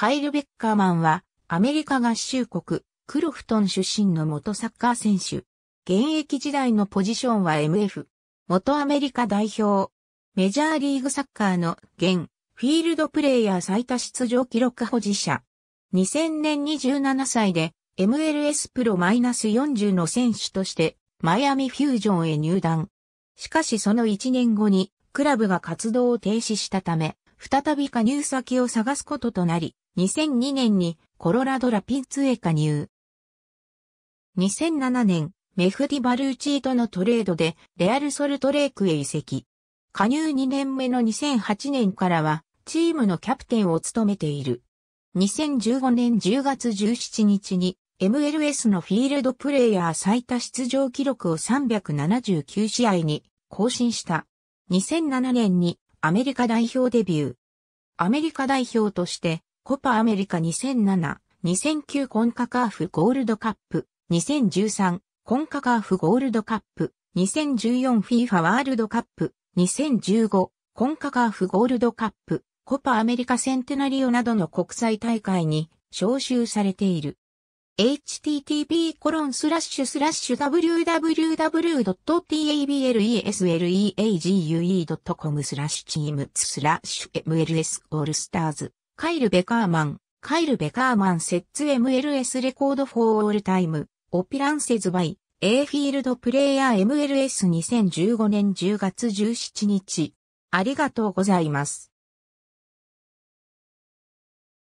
カイル・ベッカーマンは、アメリカ合衆国、クロフトン出身の元サッカー選手。現役時代のポジションは MF。元アメリカ代表。メジャーリーグサッカーの現、フィールドプレイヤー最多出場記録保持者。2000年27歳で MLS プロマイナス -40 の選手としてマイアミフュージョンへ入団。しかしその1年後にクラブが活動を停止したため、再び加入先を探すこととなり、2002年にコロラドラピッツへ加入。2007年、メフディ・バルーチーとのトレードでレアル・ソルトレークへ移籍。加入2年目の2008年からはチームのキャプテンを務めている。2015年10月17日に MLS のフィールドプレイヤー最多出場記録を379試合に更新した。2007年にアメリカ代表デビュー。アメリカ代表としてコパアメリカ2007、2009コンカカーフゴールドカップ、2013コンカカーフゴールドカップ、2014ィーファワールドカップ、2015コンカカーフゴールドカップ、コパアメリカセンテナリオなどの国際大会に招集されている。http コロンスラッシュスラッシュ www.tablesleague.com スラッシュチームスラッシュ MLS オールスターズカイル・ベカーマン、カイル・ベカーマンセッツ MLS レコードフォーオールタイム、オピランセズバイ、A フィールドプレイヤー MLS2015 年10月17日。ありがとうございます。